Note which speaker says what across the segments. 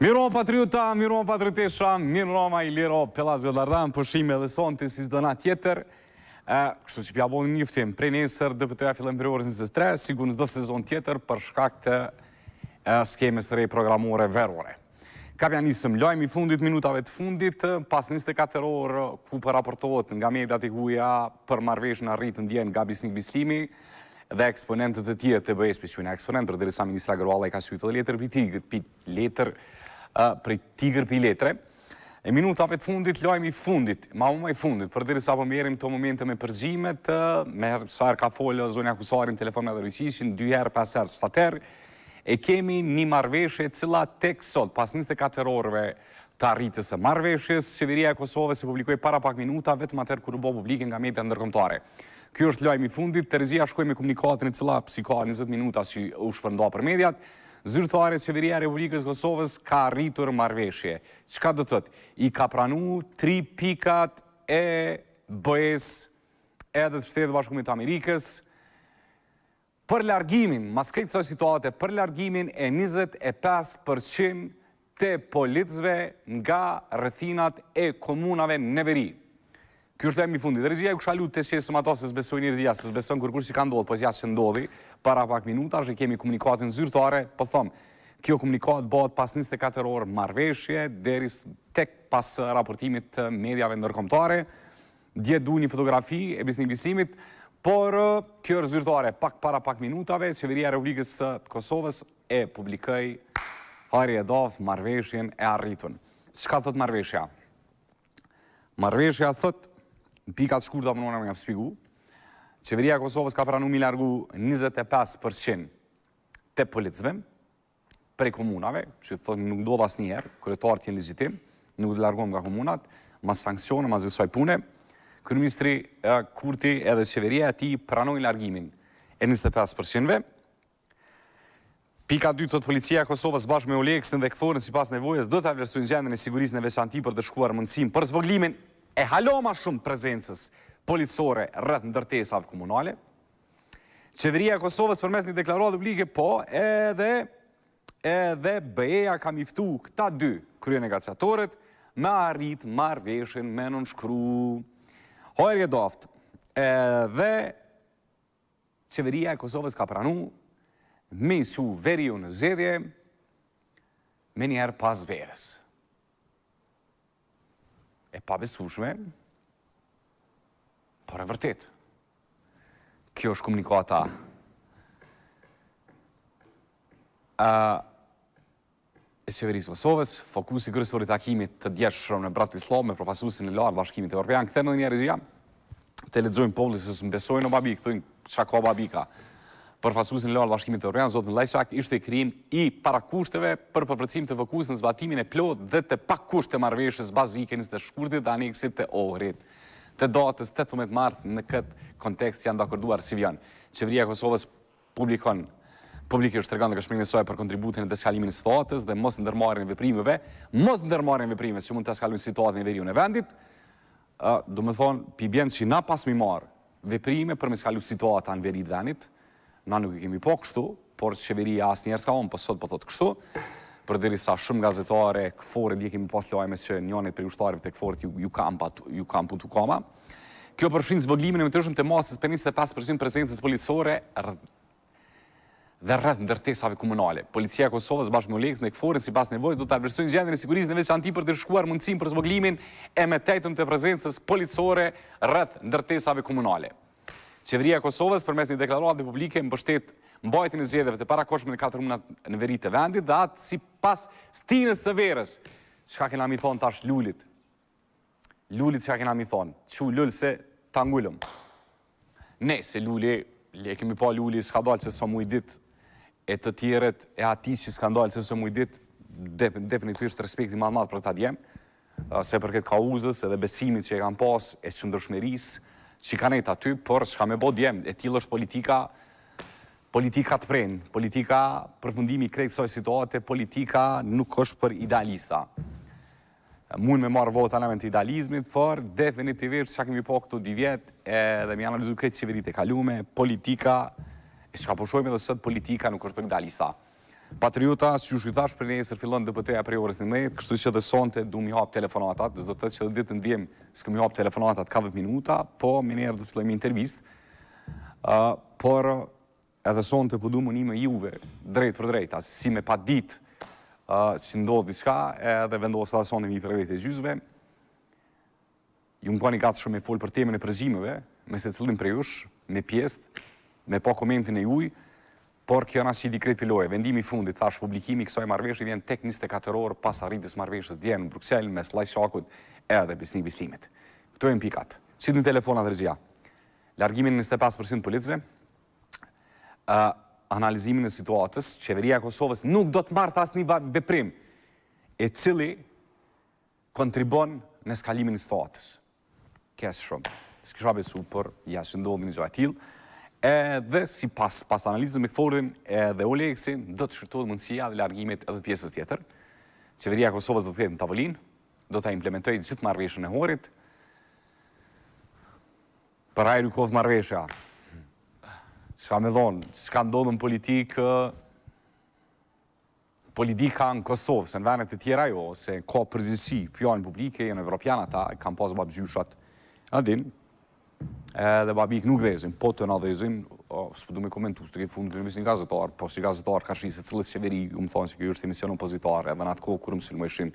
Speaker 1: Miro patriota, miro patritesha, miro ma i liro, pelas vëllardan, përshime dhe sonë të si zdona tjetër. Kështu që pjabon një fëtim, prej nesër, dhe pëtëja fillem për orë 23, sigur në zdo sezon tjetër, për shkak të skemes të rej programore verore. Kapja njësëm, lojmë i fundit, minutave të fundit, pas 24 orë, ku për raportohet nga medat i huja për marvesh në rritë në djen nga bisnik bislimi, dhe eksponentët të tjetë të bëjës për qënë eksponent, për dhe resa Ministra Gërvala i ka sytë dhe letër për tigrë, për Tigr letre E minutave të fundit, lojmë i fundit, ma më i fundit, për dirë sa përmjerim të momente me përgjimet, me sajrë ka folë zonja akusarin, telefon me dërëqishin, dyherë, pasherë, shtaterë, e kemi një marveshe cila tek sot, pas 24 orëve të arritës e marveshës, Qeveria e Kosovës se publikoj para pak minuta, vetë më atër kërë bo publikin nga mejtë e ndërkomtare. Kjo është lojmë i fundit, të rëzija shkoj me komunikatën e cila psikoa 20 minuta si u shpërndoa për mediatë, zyrtuare qeveria Republikës Kosovës ka rritur marveshje. Qka do tëtë? I ka pranu tri pikat e bëjes edhe të shtetë bashkëmit Amerikës për largimin, mas këtë të situate, për largimin e 25% të politzve nga rëthinat e komunave në veri. Kjo është i fundit. Rizia ju kësha lutë të shesëm ato se zbesojnë i rizia, se zbesën kërkur që ka ndodhë, po jasë që ndodhi, para pak minuta, që kemi komunikatin zyrtare, po thëmë, kjo komunikat bëhet pas 24 orë marveshje, deris tek pas raportimit të medjave nërkomtare, djetë du një fotografi e bisni bisnimit, por uh, kjo është zyrtare pak para pak minutave, qeveria Republikës të Kosovës e publikëj harje e doftë marveshjen e arritun. Që ka thot marveshja? Marveshja thëtë në pikat shkur të apënuar në nga pëspigu, qeveria Kosovës ka pranu mi largu 25% të politësve, prej komunave, që të thotë nuk do dhas njëherë, kërëtarë tjenë legjitim, nuk dhe largohëm nga komunat, ma sankcionë, ma zesuaj pune, kërëministri eh, Kurti edhe qeveria ti pranu i largimin e 25%-ve, Pika 2 të të policia Kosovës bashkë me Oleksën dhe këforën si pas nevojës, do të avlerësu gjendën e sigurisë në veçanti për të shkuar mundësim për zvoglimin e haloma shumë prezencës policore rrëth në dërtesavë komunale, qeveria Kosovës përmes një deklaruat dëblike, po edhe edhe bëjeja kam iftu këta dy krye negaciatorit me arrit marveshin me në nëshkru. Hojrje doftë, edhe qeveria Kosovës ka pranu me su veri u në zedje me njerë pas verës e pabesushme, por e vërtet. Kjo është komunikata. E Sjeverisë Vësovës, fokus i kërësori takimit të djeqë në bratë me profasusin e lartë vashkimit e orpejan, Këthe në një rizian, të ledzojnë poblisës në besojnë o babi, këtë në qako o babi për fasusin lor bashkimit të Europian, zotë në lajsak, ishte i krim i parakushteve për përpërcim të vëkus në zbatimin e plot dhe të pak të marveshës bazikenis të shkurtit dhe aneksit të ohrit. Të do të stetumet mars në këtë kontekst janë dakorduar si vjan. Qeveria Kosovës publikon, publik i është tërgan dhe këshmërin në soj për kontributin e deskalimin situatës dhe mos ndërmarin e veprimeve, mos ndërmarin e veprimeve si mund të skalun situatën e veri unë e vendit, do më thonë, pi bjend që na pas mi marë veprime për me skalu situatën e veri të vendit, Na nuk i kemi po kështu, por që qeveria asë njerës ka onë, për po sot për po thotë kështu, për diri sa shumë gazetare, këfore, dje kemi pas lojme që njënit për ushtarëve të këfore të ju kam për të koma. Kjo përfrinë zvëglimin e më të rëshmë të masës për njështë të pasë prezencës policore dhe rrëtë në dërtesave kumunale. Policia Kosovës bashkë me ulekës në këforën si pas nevojës do të albërsojnë zjenën e sigurisë në anti për të shkuar mundësim për zvoglimin e me tajtën të prezencës policore rrëtë në dërtesave kumunale. Qeveria Kosovës përmes një deklaruat dhe publike më bështet mbajti në zjedheve të para koshme në katër muna në veri të vendit dhe atë si pas stinës së verës, që ka kena mi thonë tash lullit. Lullit që ka kena mi thonë, që lull se tangullum. Ne, se lulli, le kemi pa lulli, s'ka dalë që së mu ditë dit e të tjeret e ati që s'ka dalë që së mu ditë dit, definitivisht respekti ma në matë për këtë djemë, se për këtë kauzës edhe besimit që e kam pas e shëndërshmeris, Qikanet aty, por shka me bo djem, e tjilë është politika, politika të prejnë, politika përfundimi krejtë oj situate, politika nuk është për idealista. Mujnë me marë vota në të idealizmit, por definitivisht që akmi po këtu di vjetë edhe me analizu krejtë qeverit e kalume, politika, e shka përshojme dhe sëtë, politika nuk është për idealista. Patriota, si ju shkithash për njësër fillon dhe pëteja për jorës në mejtë, kështu që dhe sonte du mi hapë telefonatat, zdo të të që dhe ditë në djemë s'këmi hapë telefonatat dhe minuta, po minerë dhe të fillojmë intervjist, por edhe sonte po du më një me juve, drejt për drejt, asë si me pa ditë që ndodhë një shka, edhe vendohës edhe sonte mi për vejtë e gjyzve, ju më gatë shumë e folë për temën e përgjimeve, me se cëllim për jush, me pjesë, me pa komentin e jujë, Por kjo nësë që i dikret piloje, vendimi fundit, thash publikimi kësoj marveshë i vjen tek 24 orë pas arritis marveshës djenë në Bruxelles mes lajshakut e dhe bisnik bislimit. Këto e në pikat. Qitë në telefonat rëgjia? Largimin 25% policve, analizimin e situatës, qeveria Kosovës nuk do të marrë asë një veprim e cili kontribon në skalimin e situatës. Kesë shumë. Së kësha besu, për jasë ndodhë një gjojë atilë, Edhe si pas, analizës me këforin dhe Oleksin, do të shërtojnë mundësia dhe largimit edhe pjesës tjetër. Qeveria Kosovës do të jetë në tavolin, do të implementojit gjithë marveshën e horit, për ajë rukovë marveshëja. Ska me dhonë, ska ndodhë politikë, politika në Kosovë, se në venet e tjera jo, se ka përgjësi, pionë publike, jenë evropian ta, kam pasë babgjushat, din, dhe babik nuk dhezim, po të na dhezim, së përdu me komentu, së të ke fundë për njëvisin gazetar, po si gazetar ka shqinë se cëllës qeveri, u më thonë që kjo është emision opozitar, edhe në atë kohë kërë më sëllëmëshin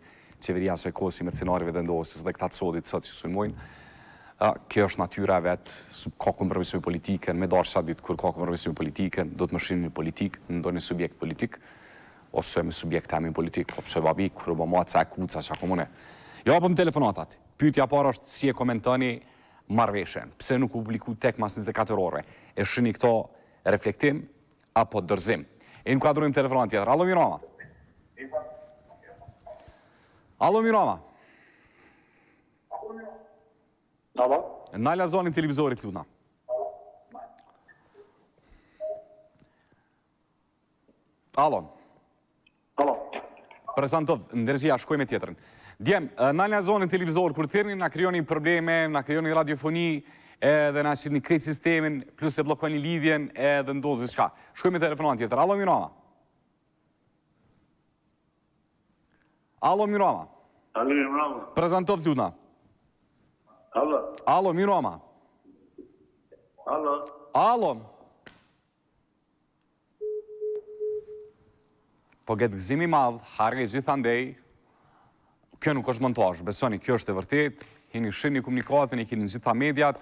Speaker 1: qeveri asë e kohë si mercenarive dhe ndosës dhe këta të sotit sëtë që sëllëmojnë, kjo është natyra vetë, së ka kompromisë me politikën, me darë shatë ditë kërë ka kompromisë me politikën, do të më shqinë një politikë, ndonë subjekt politikë, ose me subjekt temin politikë, po pëse babi, kërë bëma ca e kuca që akumune. Ja, jo, për po më telefonatat, pytja parë është si e komentoni, marveshen, pse nuk publiku tek mas 24 ore, e shëni këto reflektim apo dërzim. E në kuadrujim telefonat tjetër. Alo Mirama. Alo Mirama. Alo Mirama. Nala zonin televizorit, Luna. Alo. Alo prezentov, ndërzija, shkojme tjetërën. Djem, nalja zonën televizor, kur tërni, nga kryoni probleme, nga kryoni radiofoni, dhe nga qëtë një krejt sistemin, plus e blokoni lidhjen, dhe ndodhë zi shka. Shkojme telefonon tjetër. Alo, Mirama. Alo, Mirama.
Speaker 2: Alo, Mirama.
Speaker 1: Prezentov, Luna. Alo. Alo, Mirama. Alo. Alo. Alo. Po getë gëzimi madhë, harë i zithë andej, kjo nuk është montajsh, besoni, kjo është e vërtit, hini shini komunikatën, i kini në zitha mediat,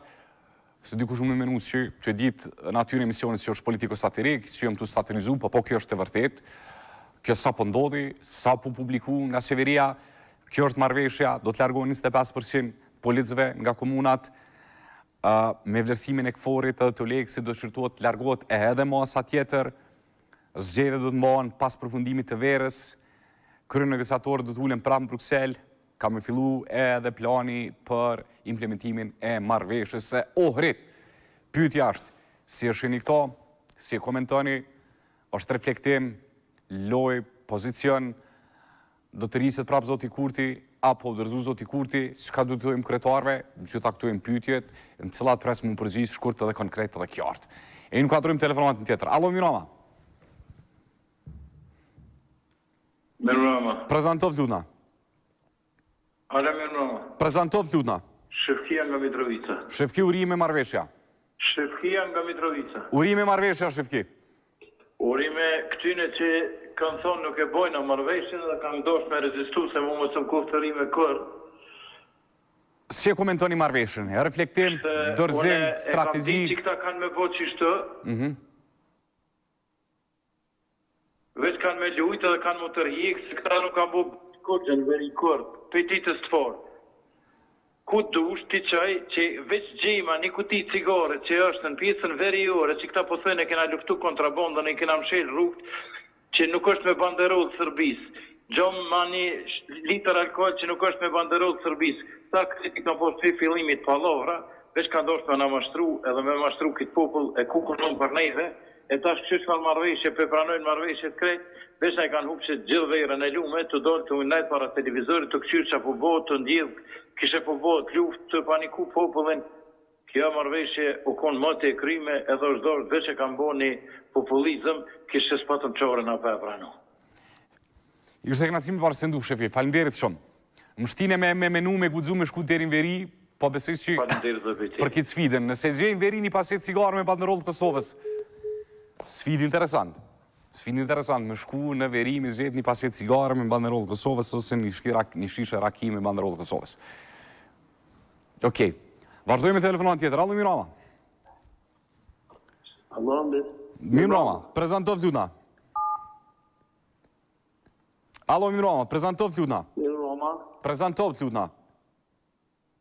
Speaker 1: së dikush më në menu që të ditë në aty në emisionit që është politiko-satirik, që jëmë të satirizu, po po kjo është e vërtit, kjo sa po ndodhi, sa po publiku nga Severia, kjo është marveshja, do të largohë 25% policëve nga komunat, me vlerësimin e këforit të të lekësit, do shirtuat largohet edhe masa tjetër, zgjede do të mbohen pas përfundimit të verës, kërën në gësatorë do të ullën pra në Bruxelles, ka me fillu edhe plani për implementimin e marveshës e ohrit. Pyti ashtë, si është një këto, si e komentoni, është reflektim, loj, pozicion, do të rriset prap Zoti Kurti, apo dërzu Zoti Kurti, që ka du të dojmë kretarve, në që të pytjet, në cilat pres më përgjith shkurt edhe konkret edhe kjartë. E në kuatrujmë telefonat në tjetër. Alo, Alo, Mirama. Mirëmbrëma. Prezantov Luna.
Speaker 2: Ale mirëmbrëma.
Speaker 1: Prezantov Luna.
Speaker 2: Shefkia nga Mitrovica.
Speaker 1: Shefki uri me marveshja.
Speaker 2: Shefkia nga Mitrovica.
Speaker 1: Uri me marveshja, Shefki.
Speaker 2: Uri me këtyne që kanë thonë nuk e bojnë a marveshjën dhe kanë doshë me rezistu se mu më sëmë kuftë të ri me kërë.
Speaker 1: Si e komentoni marveshjën? Reflektim, dërzim, strategi... E kam që këta
Speaker 2: kanë me po që shtë, mhm. Vetë kanë me lujtë dhe kanë më të rjikë, se këta nuk kanë bërë kërë gjënë veri kërë, për ti të stëforë. Ku të dush ti qaj që veç gjema një kuti cigare që është në pjesën veri jore, që këta po thënë e kena luftu kontrabondën e kena mshelë rrugët, që nuk është me banderodë sërbisë. Gjomë ma një liter alkohol që nuk është me banderodë sërbisë. Ta këti të kam fillimit palovra, veç ka ndoshtë me në mashtru edhe me mashtru këtë popull e kukur në për nejve, e tash kështë kanë marveshje, pepranojnë marveshje të krejtë, besa e kanë hupëse gjithë vejrën e lume, të dollë të unajtë para televizorit, të këqyrë që po bëhë të ndjedhë, kështë po bëhë të luftë, të paniku popullin, kjo marveshje u konë më të e kryme, edhe është dollë, besa e kanë bëhë populizëm, kështë së patëm qore në pepranu.
Speaker 1: Jështë e këna simë të parë sëndu, shefje, falinderit shumë. Mështine shtine me menu, me gudzu, me shku të derin veri, po besës që për kitë sfiden, nëse gjejmë veri një paset cigarë me batë në rollë të Kosovës, Sfid interesant. Sfid interesant. Më shku në veri, më zhjet një pasjet cigare me banderollë Kosovës, ose një shishe raki me banderollë Kosovës. Okej. Vazhdojmë me telefonat tjetër. Allo, Mirama. Allo, Andit. Mirama, prezentov të ljudna. Allo, Mirama, prezentov të ljudna. Mirama. Prezentov të ljudna.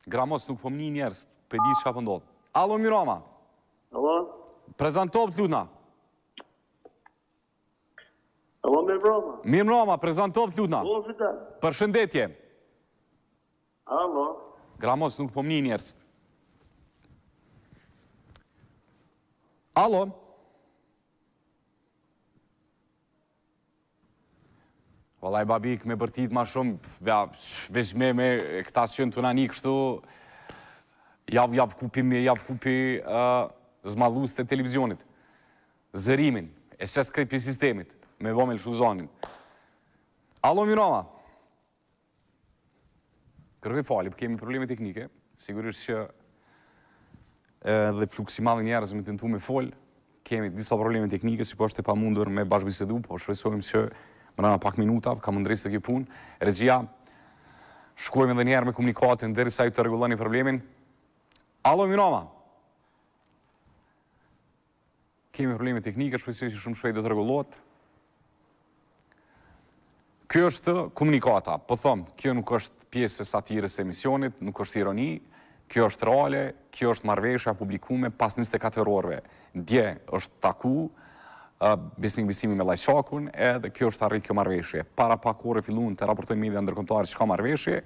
Speaker 1: Gramos, nuk pëmni po njerës, pëdi që ka pëndodhë. Po Allo, Mirama. Allo. Prezentov të ljudna. Allo. mbrama. Mirë prezentov të lutna. Po, Për shëndetje. Alo. Gramos, nuk pëmni po njërës. Alo. Valaj, babi, këme bërtit ma shumë, veç me me këta sion të nani kështu, javë, javë kupi me, javë kupi zmalus të televizionit, zërimin, e shes krepi sistemit, me vomil shuzonin. Alo, mirama. Kërkoj fali, për kemi probleme teknike, sigurisht që dhe fluksi madhe njerës me të nëtu me fol, kemi disa probleme teknike, si po është e pa mundur me bashkëbisedu, po shvesojmë që më nëna pak minutav, ka ndrejës të kjo punë. Regia, shkojmë edhe njerë me komunikatën, dhe risaj të regulloni problemin. Alo, mirama. Kemi probleme teknike, shpesoj që shumë shpejt dhe të regullot. Kjo është komunikata, po thëmë, kjo nuk është pjesë e satirës e emisionit, nuk është ironi, kjo është reale, kjo është marveshja publikume pas 24 orve. Dje është taku, besinë në besimi me lajshakun, edhe kjo është arrit kjo marveshje. Para pak ore fillun të raportojnë media ndërkomtarë që ka marveshje,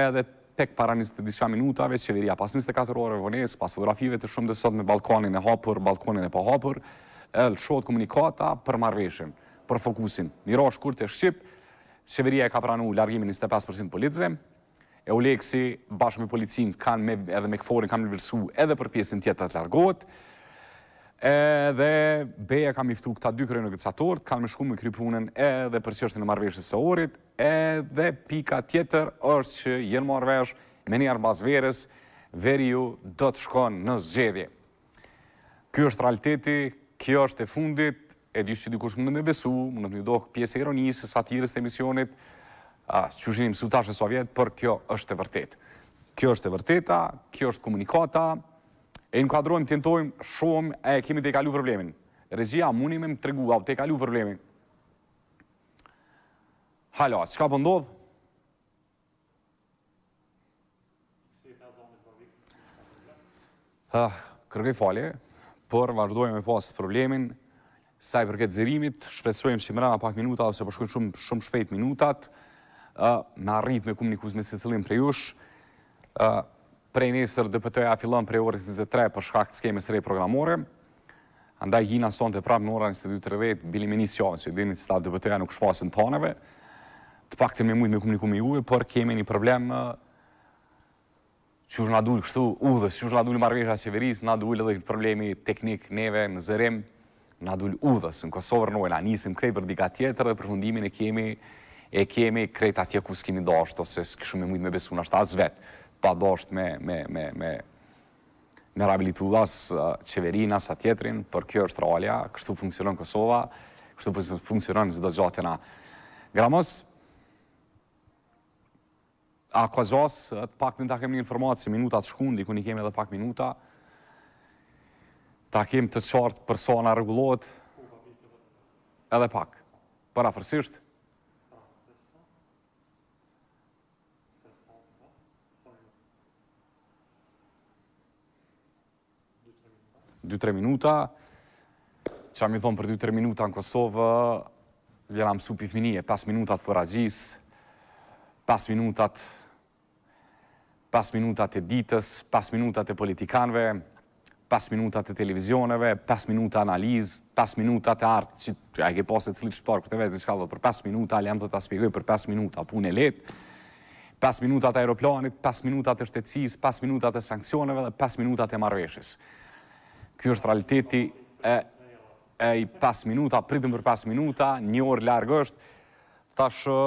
Speaker 1: edhe tek para njështë të diska minutave, qeveria pas 24 orëve vënes, pas fotografive të shumë dësot me balkonin e hapur, balkonin e pa hapur, e lëshot komunikata për marveshjen për fokusin. Miro është kur të qeveria e ka pranu largimin 25% politzve, e u leksi bashkë me policin edhe me këforin kam në edhe për pjesin tjetër të largot, dhe beja kam iftu këta dy kërëjnë në këtë satort, kam më shku me krypunën edhe për qështë në marveshës së orit, edhe pika tjetër është që jenë marvesh me një arbas verës, veri ju do të shkonë në zxedje. Kjo është realiteti, kjo është e fundit, e di që dikush më në besu, më në të një dohë pjesë ironisë, satirës të emisionit, që shini mësu tashë në Sovjet, për kjo është e vërtet. Kjo është e vërteta, kjo është komunikata, e inkadrojmë, tentojmë, shumë, e kemi të i kalu problemin. Rezia, mundi me më të regu, au të i kalu problemin. Halo, që ka pëndodhë? Po ah, Kërkaj falje, për vazhdojmë e pasë problemin, saj përket zirimit, shpesojmë që mërëna pak minuta, ose përshkën po shumë shpejt minutat, në arrit me komunikus me së cilin për jush, prej nesër dhe pëtëja filan për e orës 23 për shkak të skemës rej programore, Andaj, gjinë ason të prapë në orën 22.30, bilim e njës javën, që i dinit së ta dhe pëtëja nuk shfasën të të pak të me mujtë me komunikus me juve, por keme një problem që ushë nga dulë kështu udhës, që ushë nga dulë marvesha qeverisë, nga dulë edhe problemi teknik neve në zërim, Në adull udhës në Kosovë në Ola, nisim krej për diga tjetër dhe përfundimin e kemi e kemi krejt atje ku s'kemi dosht, ose s'ke shumë e mujtë me besu në ashtë asë vetë, pa dosht me, me, me, me, rabilitu dhe asë qeverin, atjetrin, për kjo është rralja, kështu funksionon Kosova, kështu funksionon zdo gjatë Gramos, a kua gjatë, pak të në takëm një informatë, se minuta të shkundi, ku një kemi edhe pak minuta, takim të qartë persona regulohet? Edhe pak, për afërsisht? Dytre minuta, që a mi thonë për dytre minuta në Kosovë, vjena supi fminie. 5 minutat fërraqis, 5 minutat 5 minutat e ditës, 5 minutat e politikanve, 5 minuta të televizioneve, 5 minuta analizë, 5 minuta të artë, që a ke pose të cilit shparë, këtë vezë një shkallë për 5 minuta, alë jam të të aspegoj për 5 minuta, punë e letë, 5 minuta të aeroplanit, 5 minuta të shtecis, 5 minuta të sankcioneve dhe 5 minuta të marveshës. Kjo është realiteti e i 5 minuta, pritëm për 5 minuta, një orë largë është, tashë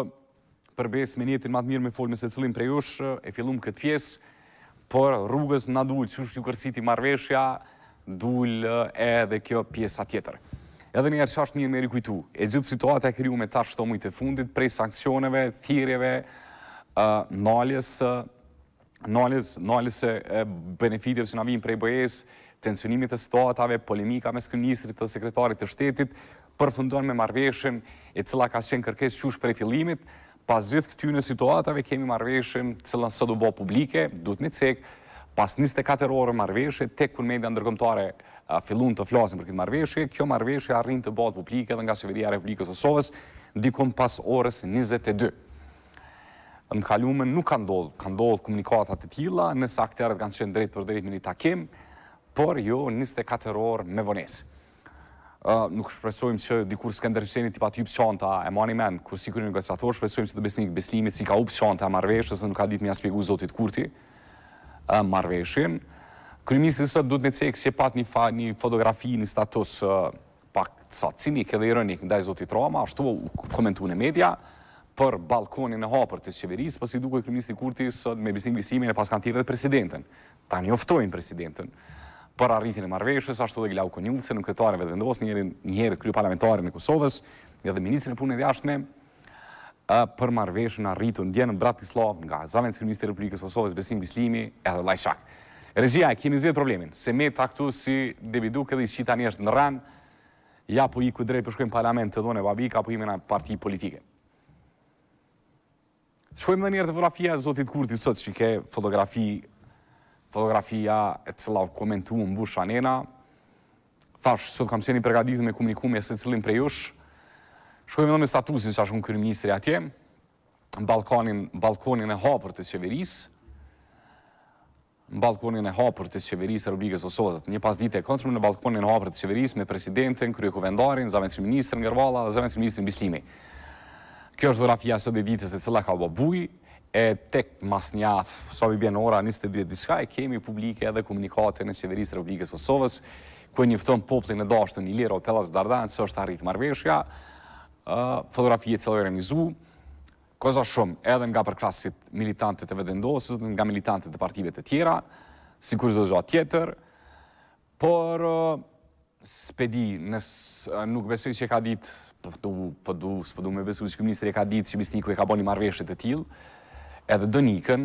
Speaker 1: përbes me njetin matë mirë me folë me se cilin për ushë, e fillum këtë pjesë, por rrugës në dulë, që shqy i marveshja, dulë edhe kjo pjesa tjetër. Edhe njerë që ashtë një meri kujtu, e gjithë situatë e kriju me tash të mujtë e fundit, prej sankcioneve, thirjeve, naljes, naljes, naljes e benefitjeve që në vim prej bëjes, tensionimit e situatave, polemika me skrinistrit të sekretarit të shtetit, përfundon me marveshen e cila ka shenë kërkes qush prej filimit, pas gjithë këty në situatave kemi marveshën cëllën së du bo publike, du të një cekë, pas 24 orë marveshë, tek kun media ndërgëmtare fillun të flasin për këtë marveshë, kjo marveshë arrin të bëtë publike dhe nga Shqeveria Republikës Osovës, dikun pas orës 22. Në kalume nuk ka dollë, ka dollë komunikatat të tila, nësa këtërët kanë qenë drejt për drejt me një takim, por jo 24 orë me vonesë nuk shpresojmë që dikur Skender t'i tipa t'i pëshanta e mani men, kur si kërë një negociator, shpresojmë që të besnik besnimit si ka u pëshanta e marveshë, se nuk ka ditë më spjegu zotit Kurti marveshën. Kryminisë të sëtë du të në cekë që pat një fotografi, një status pak sa cinik edhe ironik ndaj zotit Rama, ashtu komentu në media, për balkonin e hapër të qeveris, pasi duke kryminisë të Kurti sëtë me besnik besimin e pas kanë tjere dhe presidentën. Ta një oftojnë presidentën për arritin e marveshës, ashtu dhe Glauko Njumëse, në kretareve dhe vendos të kryu parlamentarën e Kosovës, nga dhe Ministrën e Punë e Vjashtëme, për marveshën arritu në djenën Bratislav, nga Zavendës Kërë e Republikës Kosovës, Besim Bislimi, edhe Lajshak. Rezia, kemi zhjetë problemin, se me të aktu si debidu dhe i qita njështë në ranë, ja po i ku drejt përshkojmë parlament të dhone babi, ka po i mena parti politike. Shkojmë dhe njerë të fotografia zotit Kurti sot që ke fotografi fotografia e cëla u komentu më busha nena. Thash, sot kam qeni përgatitë me komunikume e se cilin për jush. Shkojme në me statusin që ashtë në kërë ministri atje, në balkonin e hapër të qeverisë, në balkonin e hapër të qeverisë e rubrikës o sotët. Një pas dite e këndshme në balkonin e hapër të qeverisë me presidentin, kërë e kuvendarin, zavendësri ministrë në Gërvala dhe zavendësri në Bislimi. Kjo është fotografia sot e ditës e cëla ka bo e tek mas njath, sa bjen ora 22, diska e kemi publike edhe komunikate në Sjeverisë Republikës Osovës, ku e njëftën poplin e dashtën një lirë o pelas dardanë, së është arritë marveshja, fotografie e organizu, koza shumë edhe nga përklasit militantet e vedendosës, nga militantet e partive të tjera, si kur zdo zhoa tjetër, por spedi, nuk besoj që ka ditë, për po, po, po, du me besoj që këmë e ka ditë që misniku e ka boni një e tilë, edhe Donikën,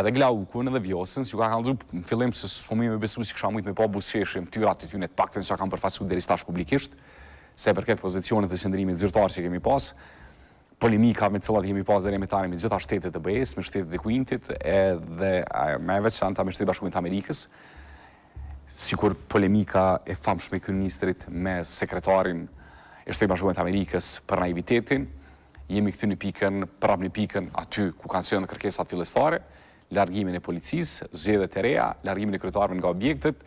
Speaker 1: edhe Glaukun, edhe Vjosën, si ka kanë dhu në fillim se së me besu si kësha mujtë me po busheshim të tyrat të tynë të pakten që kanë përfasu dhe ristash publikisht, se për këtë pozicionet të sëndërimit zyrtarë që kemi pas, polemika me cëllat kemi pas dhe me tani me gjitha shtetet të bëjes, me shtetet dhe kuintit, edhe me veç që me shtetet bashkëmit Amerikës, si kur polemika e famshme kënë me sekretarin e shtetet bashkëmit Amerikës për naivitetin, jemi këthy një pikën, prap një pikën aty ku kanë sënë kërkesat filestare, largimin e policisë, zhje e të reja, largimin e kryetarëve nga objektet.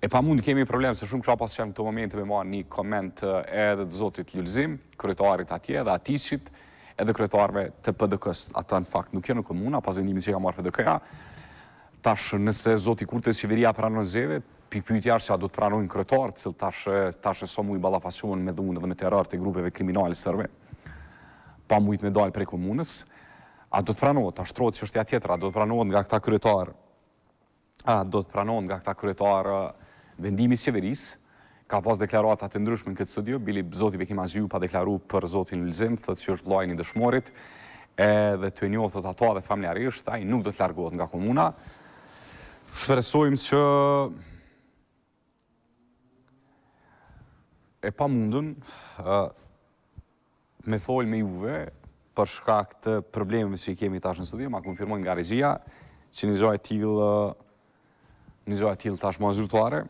Speaker 1: E pa mund kemi problem, se shumë kësha pas që jam këto momente me ma një koment eh, edhe të zotit Ljulzim, kryetarit atje dhe atisit, edhe kryetarëve të PDK-s. Ata në fakt nuk jë në komuna, pas vendimi që ka marrë PDK-a, Tash, nëse Zoti Kurte Shiveria pranon zedet, pikpytja është që a du të pranojnë kretarë, cilë tashë so mu i balafasion me dhunë dhe me terar të grupeve kriminalë sërve, pa mujtë me dalë prej komunës, a du të pranojnë, ta shtrojtë që është ja tjetëra, a du të pranojnë nga këta kretarë, a du të pranojnë nga këta kretarë vendimi sjeverisë, ka pas deklaratat e ndryshme në këtë studio, bili Zoti Bekim Aziu pa deklaru për Zotin Lëzim, thëtë që është lojnë i dëshmorit, dhe të njohë thëtë ato dhe familjarisht, a i nuk dhe të largohet nga komuna. Shpresojmë që e pa mundën me fol me juve për shkak të problemeve që i kemi tash në studio, ma konfirmojnë nga regjia, që një zoj t'il një zoj t'il tash ma zyrtuare,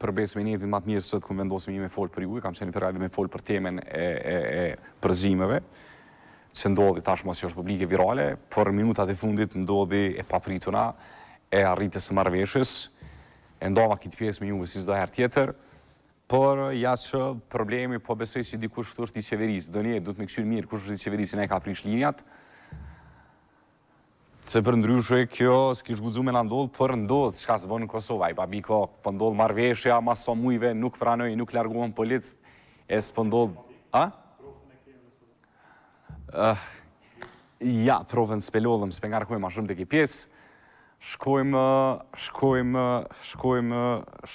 Speaker 1: përbes me njëtën matë mirë sëtë këmë vendosëm i me fol për juve, kam qeni për me fol për temen e, e, përzimeve, që ndodhi tash ma si jo është publike virale, për minutat e fundit ndodhi e papritura e arritës marveshës, e ndodha këtë pjesë me juve si zdo tjetër, Por, ja që problemi, po besoj që dikush të është i qeverisë. Do një, du të me këshirë mirë, kush është i qeverisë, ne ka prinë linjat. Se për ndryshë e kjo, s'ki shgudzu me në ndodhë, për ndodhë, që ka zë bënë në Kosovë, i babiko, për po ndodhë marveshja, maso so mujve, nuk pranoj, nuk largohen polic, e së për ndodhë... A? Ah, ja, provën s'pelodhëm, s'pengarkojmë, a shumë të ki pjesë, shkojmë, shkojmë, shkojmë,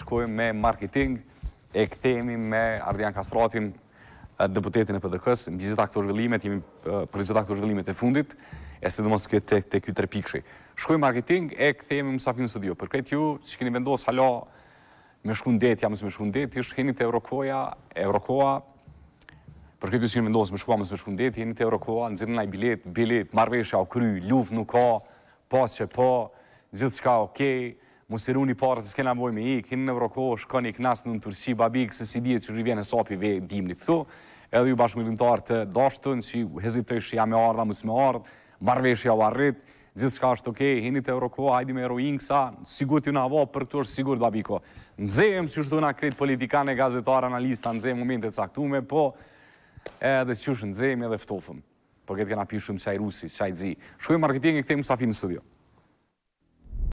Speaker 1: shkojmë me marketingë, e këthemi me Ardian Kastratin, deputetin e PDK-s, më gjithë zhvillimet, jemi për gjithë akëto zhvillimet e fundit, e mos dëmës këtë të kjo tërpikëshi. Shkuj marketing e këthemi më safinë së dio. Për këtë ju, që keni vendosë salo me shkundet, jamës me shkundet, ishë keni të Eurokoja, Eurokoa, për këtë ju që keni vendohës me shkuamës me shkundet, jeni të Eurokoa, në zirën bilet, bilet, marveshja o kry, luft nuk ka, pas që pa, po, gjithë që ka okej, musiru një parë se s'kena me i, kini në vrokosh, i knasë në në tërsi, babi, kësë si djetë që rivjene sopi ve dimni thu, edhe ju bashkëmilintarë të dashtën, që hezitësh jam e ardha, mësë me ardhë, marvesh ja u arritë, gjithë shka është okej, okay, hini të vroko, hajdi me eroinë kësa, sigur t'ju në avo, për këtu është sigur babiko. Nëzem, si është dhuna kretë e gazetarë, analista, nëzem, momente po, edhe është edhe ftofëm. Po këtë kena rusi, studio.